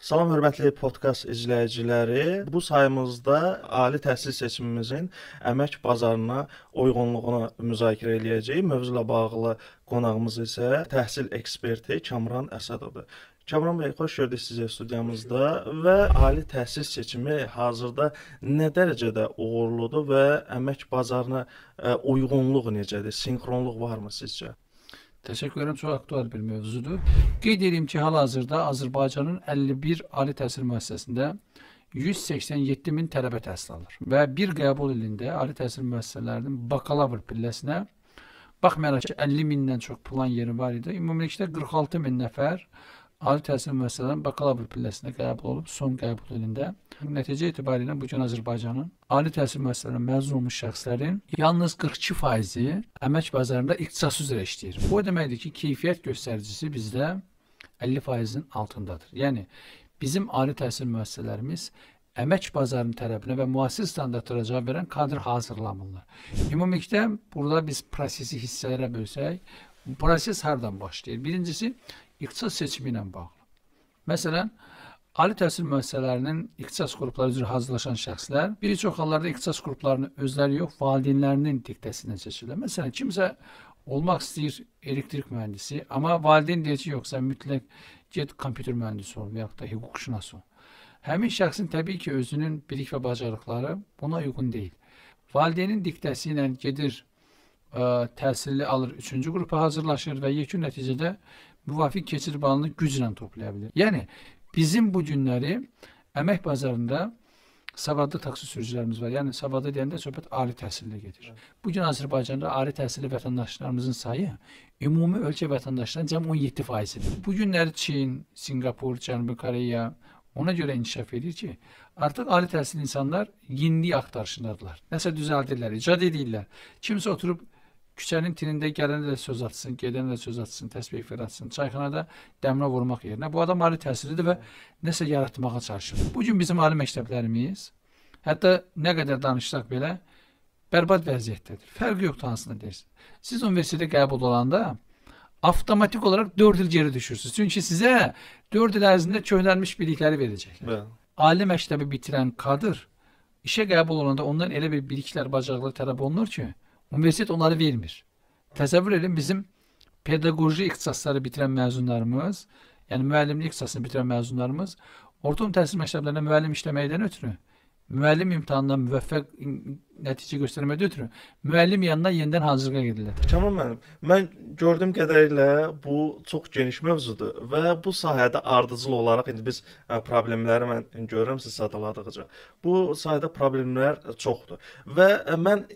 Salam hörmətli podkast izləyiciləri. Bu sayımızda ali təhsil seçimimizin əmək bazarına uyğunluğunu müzakirə eləyəcəyik. Mövzu ilə bağlı qonağımız isə təhsil eksperti Kamran Əsədovdur. Kamran bəy, xoş gördük sizə studiyamızda və ali təhsil seçimi hazırda nə dərəcədə uğurludur və əmək bazarına e, uyğunluq necədir? Sinkronluq varmı sizcə? Təşəkkür edirəm. Çox aktual bir mövzudur. Qeyd edim ki, hal-hazırda Azərbaycanın 51 ali təhsil müəssisəsində 187 min tələbə təhsil alır və bir qəbul ilində ali təhsil müəssisələrinin bakalavr pilləsinə baxmayaraq ki, 50 mindən çox plan yeri var idi. Ümumilikdə 46 min nəfər Ali təhsil müəssisələrinin bakalavr pilləsinə qəbul olub son qəbul ilində. Nəticə itibarilə bu gün Azərbaycanın ali təhsil müəssisələrindən məzun olmuş şəxslərin yalnız 42%-i əmək bazarında ixtisas üzrə işləyir. Bu o deməkdir ki, keyfiyyət göstəricisi bizdə 50%-in altındadır. Yəni bizim ali təhsil müəssisələrimiz əmək bazarının tələbinə və müasir standartlara cavab verən kadr hazırlamırlar. Ümumilikdə burada biz prosesi hissələrə bölsək, proses hardan başlayır? Birincisi ixtisas seçimi ilə bağlı. Məsələn, ali təhsil müəssisələrinin ixtisas qrupları üzrə hazırlaşan şəxslər bir çox hallarda ixtisas qruplarını özləri yox, valideynlərinin diktəsinə seçirlər. Məsələn, kimsə olmaq istəyir elektrik mühəndisi, amma valideyn deyir ki, yox, sən mütləq get kompüter mühəndisi ol və ya da hüquqşünas ol. Həmin şəxsin təbii ki, özünün bilik və bacarıqları buna uyğun deyil. Valideynin diktəsi ilə gedir, ə, təhsilli alır 3-cü qrupa hazırlaşır və yekun nəticədə müvafiq keçid balını güclə toplaya bilir. Yəni bizim bu günləri əmək bazarında savadlı taksi sürücülərimiz var. Yəni savadlı deyəndə söhbət ali təhsillə gedir. Bu gün Azərbaycanda ali təhsilli vətəndaşlarımızın sayı ümumi ölkə vətəndaşlarının cəmi 17%-dir. Bu günləri Çin, Sinqapur, Cənubi Koreya ona görə inkişaf edir ki, artıq ali təhsilli insanlar yenilik axtarışındadırlar. Nəsə düzəldirlər, icad edirlər. Kimsə oturub küçənin tinində gələnə də söz atsın, gedənə də söz atsın, təsbih fəratsın. Çayxanada dəmrə vurmaq yerinə bu adam ali təhsillidir və nəsə yaratmağa çalışır. Bu gün bizim ali məktəblərimiz hətta nə qədər danışsaq belə bərbad vəziyyətdədir. Fərqi yoxdur hansını deyirsən. Siz universitetə qəbul olanda avtomatik olaraq 4 il geri düşürsüz. Çünki sizə 4 il ərzində köhnəlmiş bilikləri verəcəklər. Bə. Ali məktəbi bitirən kadr işə qəbul olanda ondan elə bir biliklər, bacarıqlar tələb olunur ki, Üniversite onları vermir. Təsəvvür edin bizim pedagoji ixtisasları bitiren mezunlarımız, yani müellimlik ixtisasını bitiren mezunlarımız, orta təhsil məktəblərində müellim işləməkdən ötürü müellim imtahanına müvəffəq nəticə göstərməyə ötürü müəllim yanına yenidən hazırlığa gedirlər. Tamam müəllim. Mən gördüyüm qədərilə bu çox geniş mövzudur və bu sahədə ardıcıl olaraq indi biz ə, problemləri mən görürəm siz sadaladıqca. Bu sahədə problemlər çoxdur və ə, mən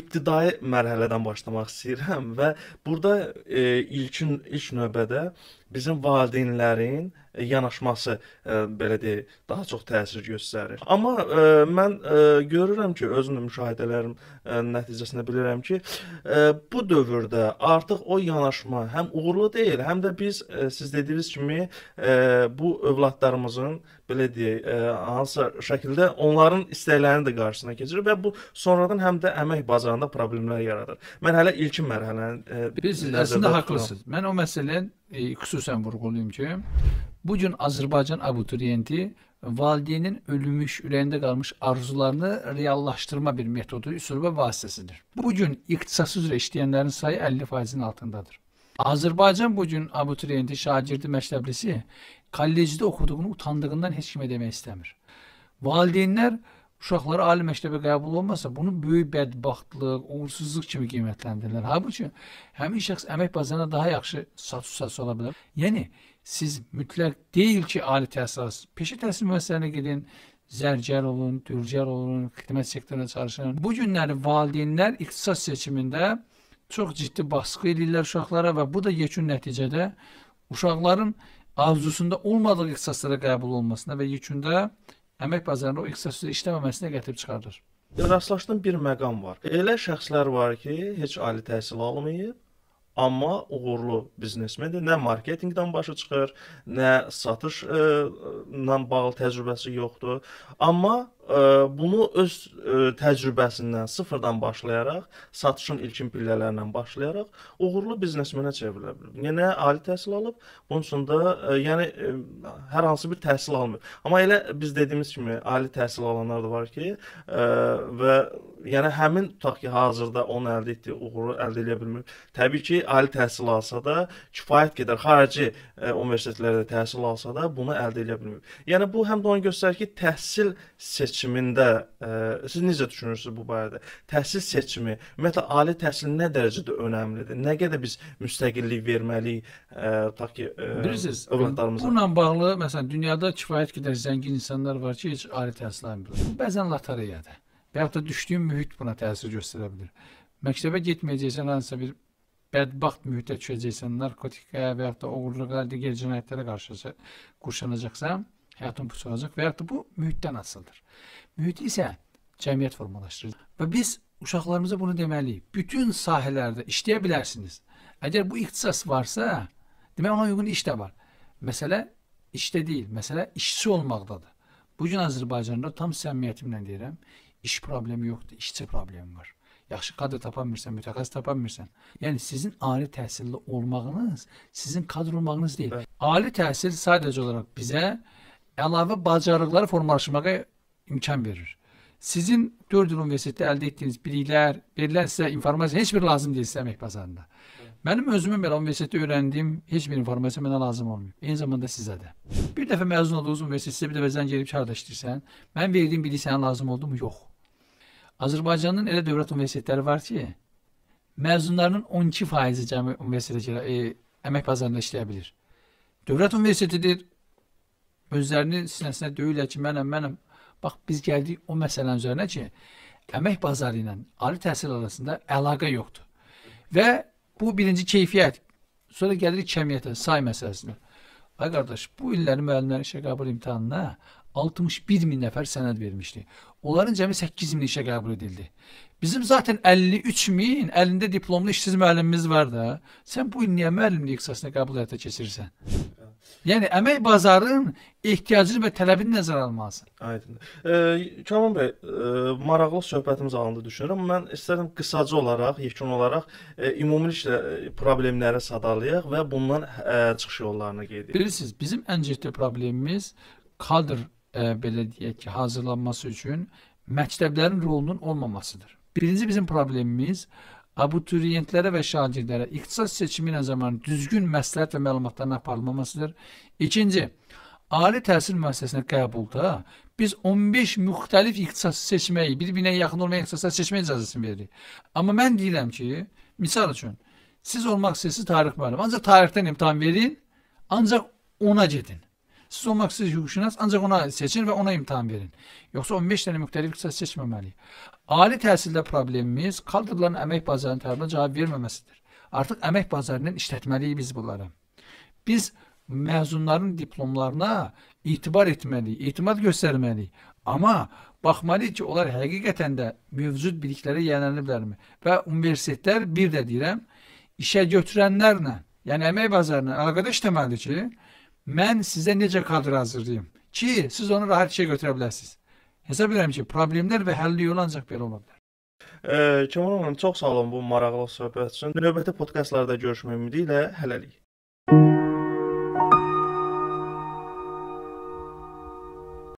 ibtidai mərhələdən başlamaq istəyirəm və burada ə, ilkin ilk növbədə bizim valideynlərin yanaşması ə, belə deyək, daha çox təsir göstərir. Amma ə, mən ə, görürəm ki, özüm müşahidə müşahidələrim e, nəticəsində bilirəm ki, e, bu dövrdə artıq o yanaşma həm uğurlu deyil, həm də biz e, siz dediyiniz kimi bu övladlarımızın belə deyək, hansısa şəkildə onların istəklərini də qarşısına keçirir və bu sonradan həm də əmək bazarında problemlər yaradır. Mən hələ ilkin mərhələni Biz əslində haqlısınız. Mən o məsələni xüsusən vurğulayım ki, Bugün Azerbaycan abiturienti valideyninin ölmüş, ürəyində qalmış arzularını reallaşdırma bir metodu, üsul və vasitəsidir. Bu gün üzrə işləyənlərin sayı 50%-in altındadır. Azərbaycan bugün gün abituriyenti, şagirdi, məktəblisi kollecdə oxuduğunu utandığından heç kimə demək istəmir. Valideynlər uşaqlar ali məktəbə qəbul olmasa, bunu böyük bədbəxtlıq, uğursuzluq kimi qiymətləndirirlər. Halbuki həmin şəxs əmək bazarına daha yaxşı status ola bilər. Yəni siz mütləq deyil ki, ali təhsilat, peşə təhsil müəssisələrinə gedin, zərgər olun, dürgər olun, xidmət sektorunda çalışın. Bu günləri valideynlər ixtisas seçimində çox ciddi baskı edirlər uşaqlara və bu da yekun nəticədə uşaqların arzusunda olmadığı ixtisaslara qəbul olmasına və yekunda əmək bazarında o ixtisasda işləməməsinə gətirib çıxarır. Rastlaşdığım bir məqam var. Elə şəxslər var ki, heç ali təhsil almayıb, amma uğurlu biznesmendir. Nə marketinqdən başı çıxır, nə satışla bağlı təcrübəsi yoxdur, amma bunu öz e, təcrübəsindən sıfırdan başlayaraq, satışın ilkin pillələrindən başlayaraq uğurlu biznesmenə çevrilə bilər. Yəni ali təhsil alıb, bunun üçün də e, yəni e, hər hansı bir təhsil almır. Amma elə biz dediyimiz kimi ali təhsil alanlar da var ki, və yəni həmin tutaq ki, hazırda onu əldə etdiyi uğuru əldə edə bilmir. Təbii ki, ali təhsil alsa da kifayət qədər xarici universitetlərdə təhsil alsa da bunu əldə edə bilmir. Yəni bu həm də onu göstərir ki, təhsil seç seçimində ə, e, siz necə düşünürsüz bu barədə? Təhsil seçimi, ümumiyyətlə ali təhsil nə dərəcədə önəmlidir? Nə qədər biz müstəqillik verməliyik, e, ta ki e, bilirsiniz, övladlarımıza. Bununla bağlı məsələn dünyada kifayət qədər zəngin insanlar var ki, heç ali təhsil almırlar. Bu bəzən lotereyadır. Və ya da düşdüyün mühit buna təsir göstərə bilər. Məktəbə getməyəcəksən, hansısa bir bədbaxt mühitə düşəcəksən, narkotikaya və ya da oğurluğa, digər cinayətlərə qarşı qurşanacaqsan, həyatın puçalacaq və ya da bu mühitdən asılıdır. Mühit isə cəmiyyət formalaşdırır. Və biz uşaqlarımıza bunu deməliyik. Bütün sahələrdə işləyə bilərsiniz. Əgər bu ixtisas varsa, demək ona uyğun iş də var. Məsələ işdə deyil, məsələ işçi olmaqdadır. Bu gün Azərbaycanda tam səmimiyyətimlə deyirəm, iş problemi yoxdur, işçi problemi var. Yaxşı kadr tapanmırsan, mütəxəssis tapanmırsan. Yəni sizin ali təhsilli olmağınız, sizin kadr olmağınız deyil. Evet. Ali təhsil sadəcə olaraq bizə əlavə bacarıqları formalaşmağa imkan verir. Sizin 4 il universitetdə əldə etdiyiniz biliklər, verilən sizə informasiya heç bir lazım deyil sizə əmək bazarında. Mənim özümün belə universitetdə öyrəndiyim heç bir informasiya mənə lazım olmuyor. Eyni zamanda sizə də. Bir defa mezun olduğunuz universitet bir dəfə zəng gelip çağırışdırsan, ben verdiğim bilgi sənə lazım oldu mu yok. Azərbaycanın elə dövlət universitetləri var ki, məzunlarının 12 faizi cəmi universitetə e, əmək bazarında işləyə bilir. Dövlət özlərini sinəsinə döyürlər ki, mənəm, mənəm. Bax, biz gəldik o məsələnin üzərinə ki, əmək bazarı ilə ali təhsil arasında əlaqə yoxdur. Və bu birinci keyfiyyət. Sonra gəlirik kəmiyyətə, say məsələsinə. Ay qardaş, bu illərin müəllimlərin işə qəbul imtahanına 61 min nəfər sənəd vermişdi. Onların cəmi 8 min işə qəbul edildi. Bizim zaten 53 min əlində diplomlu işsiz müəllimimiz var da. Sən bu il niyə müəllimlik ixtisasına qəbul həyata keçirirsən? Yəni əmək bazarının ehtiyacını və tələbini nəzərə almalısan. Aydındır. E, Kamal bəy, e, maraqlı söhbətimiz alındı düşünürəm. Mən istərdim qısaca olaraq, yekun olaraq e, ümumilikdə problemlərə sadalayaq və bundan e, çıxış yollarını qeyd edək. Bilirsiniz, bizim ən ciddi problemimiz kadr e, belə deyək ki, hazırlanması üçün məktəblərin rolunun olmamasıdır. Birinci bizim problemimiz e, abiturientlərə və şagirdlərə iqtisad seçimi ilə zaman düzgün məsləhət və məlumatların aparılmamasıdır. İkinci, ali təhsil müəssisəsinə qəbulda biz 15 müxtəlif ixtisas seçməyi, bir-birinə yaxın olmayan ixtisaslar seçmək icazəsini veririk. Amma mən deyirəm ki, misal üçün, siz olmaq istəyirsiniz tarix müəllimi, ancaq tarixdən imtahan verin, ancaq ona gedin. Siz olmaq istəyirsiniz hüquqşünas, ancaq ona seçin və ona imtahan verin. Yoxsa 15 dənə müxtəlif ixtisas seçməməliyik. Ali təhsildə problemimiz kadrların əmək bazarının tərəfinə cavab verməməsidir. Artıq əmək bazarından işlətməliyik biz bunları. Biz məzunların diplomlarına etibar etməliyik, etimad göstərməliyik. Amma baxmalıyıq ki, onlar həqiqətən də mövcud biliklərə yiyələniblərmi? Və universitetlər bir də deyirəm, işə götürənlərlə, yəni əmək bazarına əlaqədə işləməlidir ki, mən sizə necə kadr hazırlayım ki, siz onu rahat işə götürə bilərsiniz. Hesab edirəm ki, problemlər və həlli yolu ancaq belə ola bilər. Kemal xanım, çox sağ olun bu maraqlı söhbət üçün. Növbəti podkastlarda görüşmək ümidi ilə hələlik.